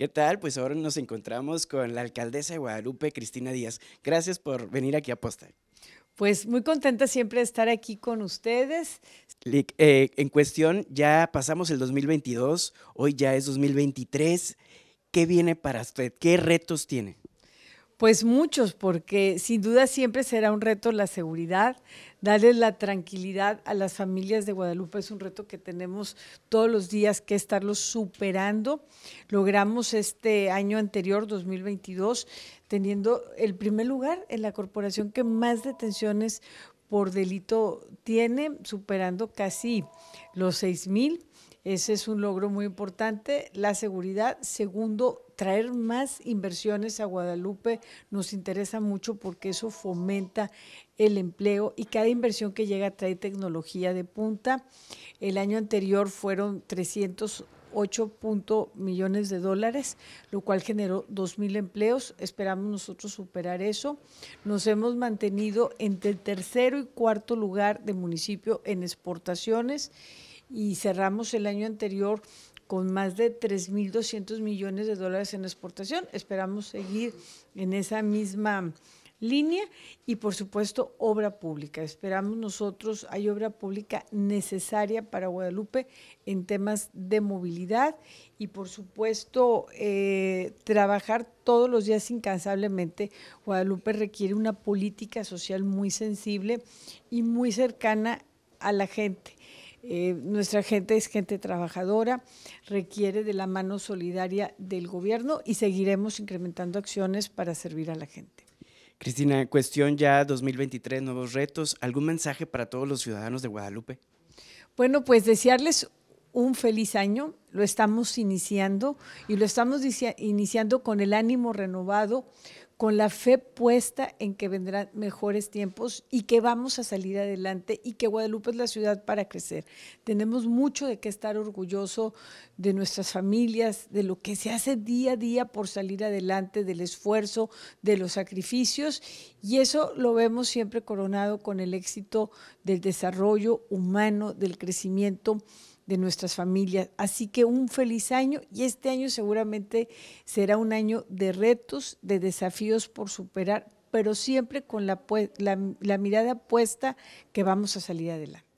¿Qué tal? Pues ahora nos encontramos con la alcaldesa de Guadalupe, Cristina Díaz. Gracias por venir aquí a Posta. Pues muy contenta siempre de estar aquí con ustedes. Eh, en cuestión, ya pasamos el 2022, hoy ya es 2023. ¿Qué viene para usted? ¿Qué retos tiene? Pues muchos, porque sin duda siempre será un reto la seguridad, darles la tranquilidad a las familias de Guadalupe es un reto que tenemos todos los días que estarlos superando. Logramos este año anterior, 2022, teniendo el primer lugar en la corporación que más detenciones por delito tiene, superando casi los 6 mil ese es un logro muy importante. La seguridad. Segundo, traer más inversiones a Guadalupe nos interesa mucho porque eso fomenta el empleo y cada inversión que llega trae tecnología de punta. El año anterior fueron 308.000 millones de dólares, lo cual generó 2.000 empleos. Esperamos nosotros superar eso. Nos hemos mantenido entre el tercero y cuarto lugar de municipio en exportaciones y cerramos el año anterior con más de 3.200 millones de dólares en exportación. Esperamos seguir en esa misma línea y por supuesto obra pública. Esperamos nosotros, hay obra pública necesaria para Guadalupe en temas de movilidad y por supuesto eh, trabajar todos los días incansablemente. Guadalupe requiere una política social muy sensible y muy cercana a la gente. Eh, nuestra gente es gente trabajadora, requiere de la mano solidaria del gobierno y seguiremos incrementando acciones para servir a la gente. Cristina, cuestión ya 2023, nuevos retos. ¿Algún mensaje para todos los ciudadanos de Guadalupe? Bueno, pues desearles un feliz año. Lo estamos iniciando y lo estamos iniciando con el ánimo renovado, con la fe puesta en que vendrán mejores tiempos y que vamos a salir adelante y que Guadalupe es la ciudad para crecer. Tenemos mucho de qué estar orgulloso de nuestras familias, de lo que se hace día a día por salir adelante, del esfuerzo, de los sacrificios y eso lo vemos siempre coronado con el éxito del desarrollo humano, del crecimiento de nuestras familias. Así que un feliz año y este año seguramente será un año de retos, de desafíos por superar, pero siempre con la, la, mirada puesta que vamos a salir adelante.